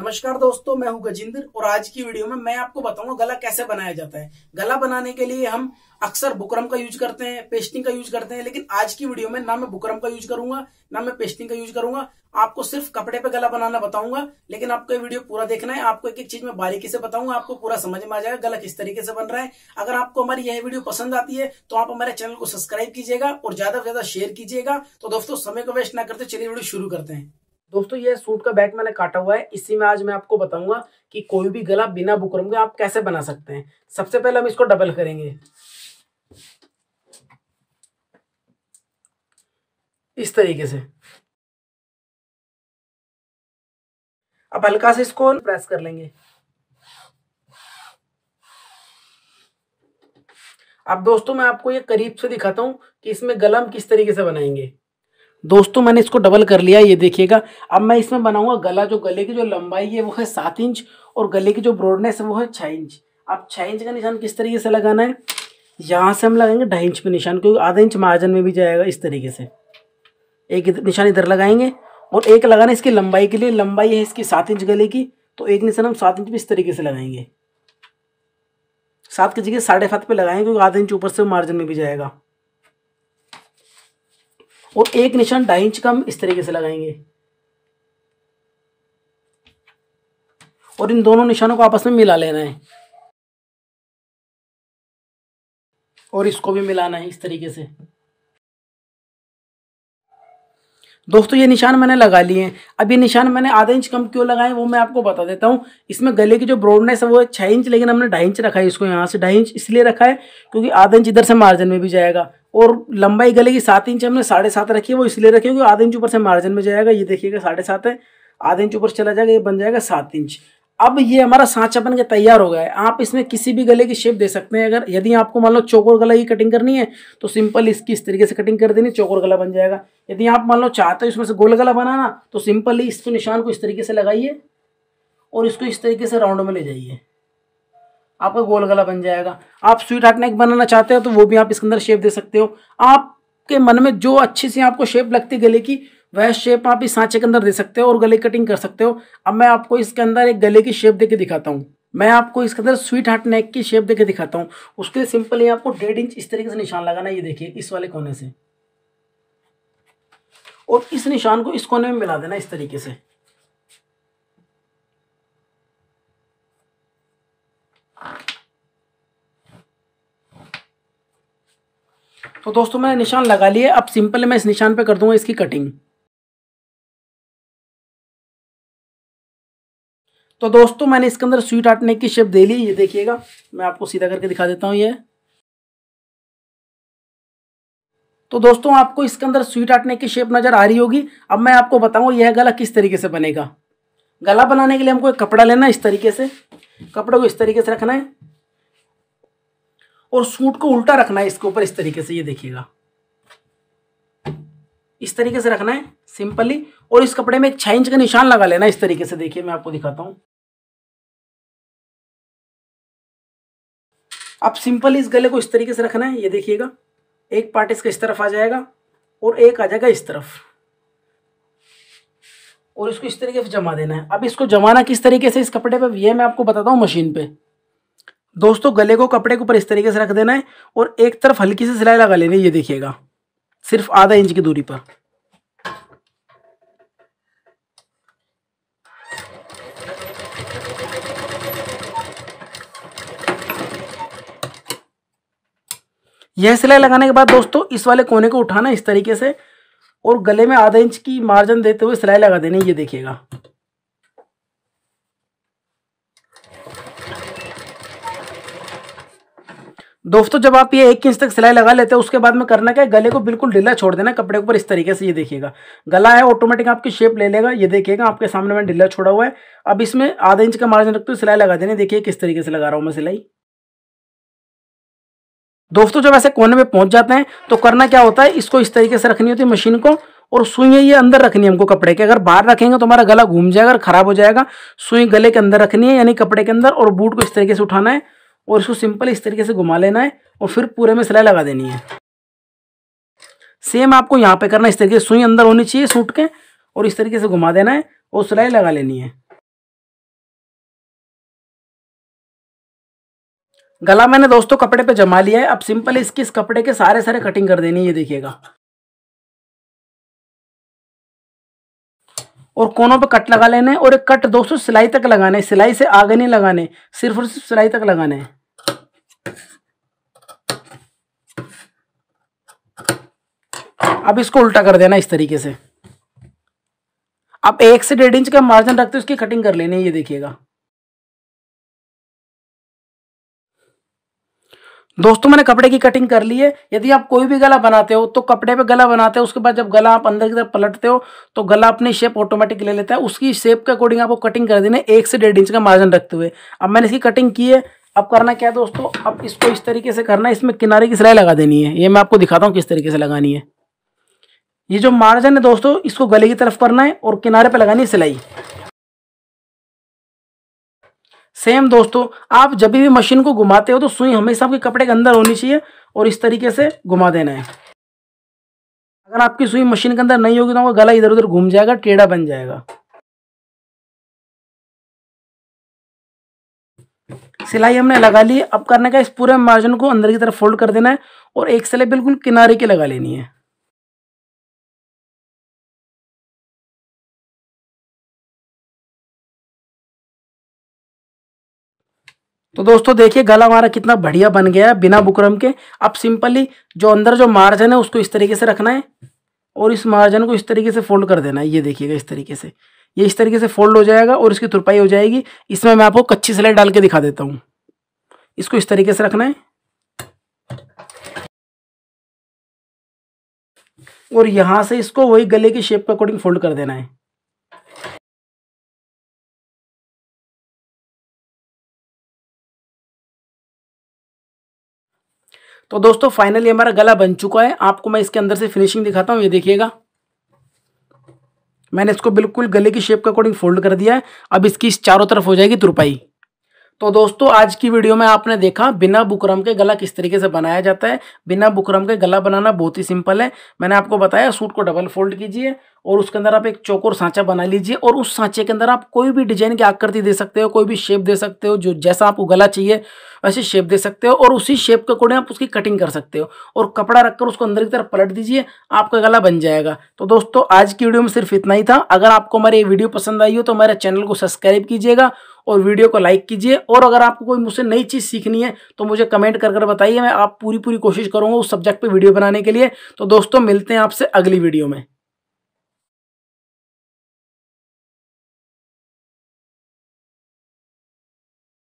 नमस्कार दोस्तों मैं हूं गजिंदर और आज की वीडियो में मैं आपको बताऊंगा गला कैसे बनाया जाता है गला बनाने के लिए हम अक्सर बुकरम का यूज करते हैं पेस्टिंग का यूज करते हैं लेकिन आज की वीडियो में ना मैं बुकरम का यूज करूंगा ना मैं पेस्टिंग का यूज करूंगा आपको सिर्फ कपड़े पे गला बनाना बताऊंगा लेकिन आपको ये वीडियो पूरा देखना है आपको एक एक चीज में बारीकी से बताऊंगा आपको पूरा समझ में आ जाएगा गला किस तरीके से बन रहा है अगर आपको हमारी यह वीडियो पसंद आती है तो आप हमारे चैनल को सब्सक्राइब कीजिएगा और ज्यादा से ज्यादा शेयर कीजिएगा तो दोस्तों समय को वेस्ट ना करते चलिए वीडियो शुरू करते हैं दोस्तों ये सूट का बैक मैंने काटा हुआ है इसी में आज मैं आपको बताऊंगा कि कोई भी गला बिना बुकरम के आप कैसे बना सकते हैं सबसे पहले हम इसको डबल करेंगे इस तरीके से अब हल्का से इसको प्रेस कर लेंगे अब दोस्तों मैं आपको ये करीब से दिखाता हूं कि इसमें गलम किस तरीके से बनाएंगे दोस्तों मैंने इसको डबल कर लिया ये देखिएगा अब मैं इसमें बनाऊंगा गला जो गले की जो लंबाई है वो है सात इंच और गले की जो ब्रॉडनेस है वो है छः इंच अब छः इंच का निशान किस तरीके से लगाना है यहाँ से हम लगाएंगे ढाई इंच पे निशान क्योंकि आधा इंच मार्जिन में भी जाएगा इस तरीके से एक निशान इधर लगाएंगे और एक लगाना इसकी लंबाई के लिए लंबाई है इसकी सात इंच गले की तो एक निशान हम सात इंच पर इस तरीके से लगाएंगे सात की जगह साढ़े सात पे लगाएंगे क्योंकि आधा इंच ऊपर से मार्जिन में भी जाएगा और एक निशान ढाई इंच का हम इस तरीके से लगाएंगे और इन दोनों निशानों को आपस में मिला लेना है और इसको भी मिलाना है इस तरीके से दोस्तों ये निशान मैंने लगा लिए हैं अब ये निशान मैंने आधा इंच कम क्यों लगाए वो मैं आपको बता देता हूँ इसमें गले की जो ब्रॉडनेस है वो है छः इंच लेकिन हमने ढाई इंच रखा है इसको यहाँ से ढाई इंच इसलिए रखा है क्योंकि आधा इंच इधर से मार्जिन में भी जाएगा और लंबाई गले की सात इंच हमने साढ़े सात रखी है वो इसलिए रखी क्योंकि आधे इंच ऊपर से मार्जिन में जाएगा ये देखिएगा साढ़े सात है आधे इंच ऊपर चला जाएगा ये बन जाएगा सात इंच अब ये हमारा सांचा बन के तैयार हो गया है आप इसमें किसी भी गले की शेप दे सकते हैं अगर यदि आपको मान लो चौकोर गला की कटिंग करनी है तो सिंपल इसकी इस तरीके से कटिंग कर देनी चौकोर गला बन जाएगा यदि आप मान लो चाहते हो इसमें से गोल गला बनाना तो सिंपल इस इसको निशान को इस तरीके से लगाइए और इसको इस तरीके से राउंड में ले जाइए आपका गोल गला बन जाएगा आप स्वीट हार्ट नेक बनाना चाहते हो तो वो भी आप इसके अंदर शेप दे सकते हो आपके मन में जो अच्छी सी आपको शेप लगती गले की वह शेप आप इस सांचे के अंदर दे सकते हो और गले कटिंग कर सकते हो अब मैं आपको इसके अंदर एक गले की शेप देके दिखाता हूँ मैं आपको इसके अंदर स्वीट हार्ट नेक की शेप देके दिखाता हूँ उसके लिए सिंपल ही आपको डेढ़ इंच इस तरीके से निशान लगाना ये देखिए इस वाले कोने से और इस निशान को इस कोने में मिला देना इस तरीके से तो दोस्तों मैंने निशान लगा लिए अब सिंपल मैं इस निशान पे कर दूंगा इसकी कटिंग तो दोस्तों मैंने इसके अंदर स्वीट आर्ट नेक की शेप दे ली ये देखिएगा मैं आपको सीधा करके दिखा देता हूँ ये तो दोस्तों आपको इसके अंदर स्वीट आर्ट नेक की शेप नज़र आ रही होगी अब मैं आपको बताऊंगा यह गला किस तरीके से बनेगा गला बनाने के लिए हमको एक कपड़ा लेना है इस तरीके से कपड़े को इस तरीके से रखना है और सूट को उल्टा रखना है इसके ऊपर इस तरीके से ये देखिएगा इस तरीके से रखना है सिंपली और इस कपड़े में एक छः इंच का निशान लगा लेना इस तरीके से देखिए मैं आपको दिखाता हूं अब सिंपल इस गले को इस तरीके से रखना है ये देखिएगा एक पार्ट इसका इस तरफ आ जाएगा और एक आ जाएगा इस तरफ और इसको इस तरीके से जमा देना है अब इसको जमाना किस तरीके से इस कपड़े पे ये मैं आपको बताता हूँ मशीन पे दोस्तों गले को कपड़े के ऊपर इस तरीके से रख देना है और एक तरफ हल्की से सिलाई लगा लेनी ये देखिएगा सिर्फ आधा इंच की दूरी पर यह सिलाई लगाने के बाद दोस्तों इस वाले कोने को उठाना इस तरीके से और गले में आधा इंच की मार्जिन देते हुए सिलाई लगा देनी ये देखिएगा दोस्तों जब आप ये एक इंच तक सिलाई लगा लेते हैं उसके बाद में करना क्या है गले को बिल्कुल ढीला छोड़ देना कपड़े के ऊपर इस तरीके से ये देखिएगा गला है ऑटोमेटिक आपकी शेप ले लेगा ये देखिएगा आपके सामने मैंने ढीला छोड़ा हुआ है अब इसमें आधा इंच का मार्जिन रखते हुए सिलाई लगा देना देखिए किस तरीके से लगा रहा हूँ मैं सिलाई दोस्तों जब ऐसे कोने में पहुंच जाते हैं तो करना क्या होता है इसको इस तरीके से रखनी होती है मशीन को और सुई ये अंदर रखनी है हमको कपड़े के अगर बाहर रखेंगे तो हमारा गला घूम जाएगा और खराब हो जाएगा सुई गले के अंदर रखनी है यानी कपड़े के अंदर और बूट को इस तरीके से उठाना है और इसको सिंपल इस तरीके से घुमा लेना है और फिर पूरे में सिलाई लगा देनी है सेम आपको यहाँ पे करना इस तरीके से सुई अंदर होनी चाहिए सूट के और इस तरीके से घुमा देना है और सिलाई लगा लेनी है गला मैंने दोस्तों कपड़े पे जमा लिया है अब सिंपल इसकी इस कपड़े के सारे सारे कटिंग कर देनी है ये देखिएगा और कोनों पे कट लगा लेने और एक कट दोस्तों सिलाई तक लगाने सिलाई से आगे नहीं लगाने सिर्फ और सिर्फ सिलाई तक लगाने हैं अब इसको उल्टा कर देना इस तरीके से अब एक से डेढ़ इंच का मार्जिन रखते उसकी कटिंग कर लेनी है ये देखिएगा दोस्तों मैंने कपड़े की कटिंग कर ली है यदि आप कोई भी गला बनाते हो तो कपड़े पे गला बनाते हो उसके बाद जब गला आप अंदर की तरफ पलटते हो तो गला अपनी शेप ऑटोमेटिक ले लेता है उसकी शेप के अकॉर्डिंग आपको कटिंग कर देना एक से डेढ़ इंच का मार्जिन रखते हुए अब मैंने इसकी कटिंग की है अब करना क्या है दोस्तों अब इसको इस तरीके से करना है इसमें किनारे की सिलाई लगा देनी है ये मैं आपको दिखाता हूँ किस तरीके से लगानी है ये जो मार्जन है दोस्तों इसको गले की तरफ करना है और किनारे पे लगानी है सिलाई सेम दोस्तों आप जब भी मशीन को घुमाते हो तो सुई हमेशा आपके कपड़े के अंदर होनी चाहिए और इस तरीके से घुमा देना है अगर आपकी सुई मशीन के अंदर नहीं होगी तो आपका गला इधर उधर घूम जाएगा टेढ़ा बन जाएगा सिलाई हमने लगा ली अब करने का इस पूरे मार्जिन को अंदर की तरफ फोल्ड कर देना है और एक सिलाई बिल्कुल किनारे की लगा लेनी है तो दोस्तों देखिए गला हमारा कितना बढ़िया बन गया है बिना बुकरम के अब सिंपली जो अंदर जो मार्जिन है उसको इस तरीके से रखना है और इस मार्जिन को इस तरीके से फोल्ड कर देना है ये देखिएगा इस तरीके से ये इस तरीके से फोल्ड हो जाएगा और इसकी तुरपाई हो जाएगी इसमें मैं आपको कच्ची सिलाई डाल के दिखा देता हूँ इसको इस तरीके से रखना है और यहां से इसको वही गले की शेप के अकॉर्डिंग फोल्ड कर देना है तो दोस्तों फाइनली हमारा गला बन चुका है आपको मैं इसके अंदर से फिनिशिंग दिखाता हूं ये देखिएगा मैंने इसको बिल्कुल गले की शेप के अकॉर्डिंग फोल्ड कर दिया है अब इसकी चारों तरफ हो जाएगी तुरपाई तो दोस्तों आज की वीडियो में आपने देखा बिना बुकरम के गला किस तरीके से बनाया जाता है बिना बुकरम के गला बनाना बहुत ही सिंपल है मैंने आपको बताया सूट को डबल फोल्ड कीजिए और उसके अंदर आप एक चौकोर सांचा बना लीजिए और उस सांचे के अंदर आप कोई भी डिजाइन की आकृति दे सकते हो कोई भी शेप दे सकते हो जो जैसा आपको गला चाहिए वैसे शेप दे सकते हो और उसी शेप के अकॉर्डिंग आप उसकी कटिंग कर सकते हो और कपड़ा रखकर उसको अंदर की तरफ पलट दीजिए आपका गला बन जाएगा तो दोस्तों आज की वीडियो में सिर्फ इतना ही था अगर आपको हमारी ये वीडियो पसंद आई हो तो हमारे चैनल को सब्सक्राइब कीजिएगा और वीडियो को लाइक कीजिए और अगर आपको कोई मुझसे नई चीज़ सीखनी है तो मुझे कमेंट कर कर बताइए मैं आप पूरी पूरी कोशिश करूँगा उस सब्जेक्ट पर वीडियो बनाने के लिए तो दोस्तों मिलते हैं आपसे अगली वीडियो में